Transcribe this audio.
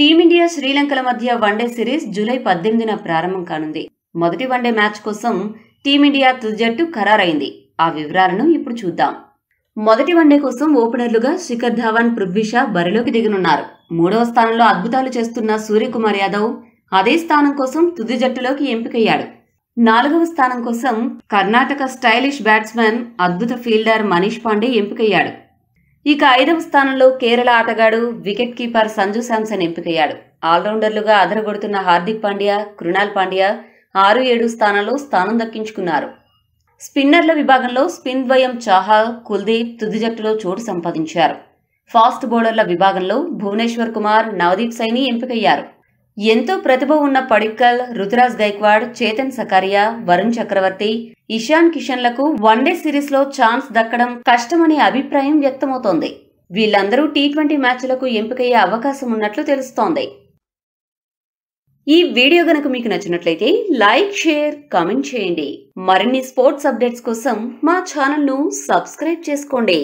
team India శ్రీలంకల మధ్య one day series July పద్దెనిమిదిన ప్రారంభం కానుంది మొదటి వన్డే మ్యాచ్ కోసం టీమిండియా తుది జట్టు ఖరారైంది ఆ వివరాలను ఇప్పుడు చూద్దాం మొదటి వన్డే కోసం ఓపెనర్లుగా శిఖర్ ధావన్ పృథ్వీ షా బరిలోకి దిగనున్నారు మూడవ స్థానంలో అద్భుతాలు చేస్తున్న సూర్యకుమార్ యాదవ్ అదే స్థానం కోసం తుది జట్టులోకి ఎంపికయ్యాడు నాలుగవ స్థానం కోసం కర్ణాటక స్టైలిష్ బ్యాట్స్మెన్ అద్భుత ఫీల్డర్ మనీష్ పాండే ఎంపికయ్యాడు ఇక ఐదవ స్థానంలో కేరళ ఆటగాడు వికెట్ కీపర్ సంజు శాంసన్ ఎంపికయ్యాడు ఆల్రౌండర్లుగా అదరగొడుతున్న హార్దిక్ పాండ్యా కృణాల్ పాండ్యా ఆరు ఏడు స్థానంలో స్థానం దక్కించుకున్నారు స్పిన్నర్ల విభాగంలో స్పిన్ ద్వయం చాహా కుల్దీప్ తుది జట్టులో చోటు సంపాదించారు ఫాస్ట్ బౌలర్ల విభాగంలో భువనేశ్వర్ కుమార్ నవదీప్ సైని ఎంపికయ్యారు ఎంతో ప్రతిభ ఉన్న పడిక్కల్ రుతురాజ్ గైక్వాడ్ చేతన్ సకారియా వరుణ్ చక్రవర్తి ఇషాన్ కిషన్లకు వన్డే సిరీస్లో ఛాన్స్ దక్కడం కష్టమనే అభిప్రాయం వ్యక్తమవుతోంది వీళ్ళందరూ టీ ట్వంటీ మ్యాచ్లకు ఎంపికయ్యే అవకాశం ఉన్నట్లు తెలుస్తోంది ఈ వీడియో గనక మీకు నచ్చినట్లయితే లైక్ షేర్ కామెంట్ చేయండి మరిన్ని స్పోర్ట్స్ అప్డేట్స్ కోసం మా ఛానల్ను సబ్స్క్రైబ్ చేసుకోండి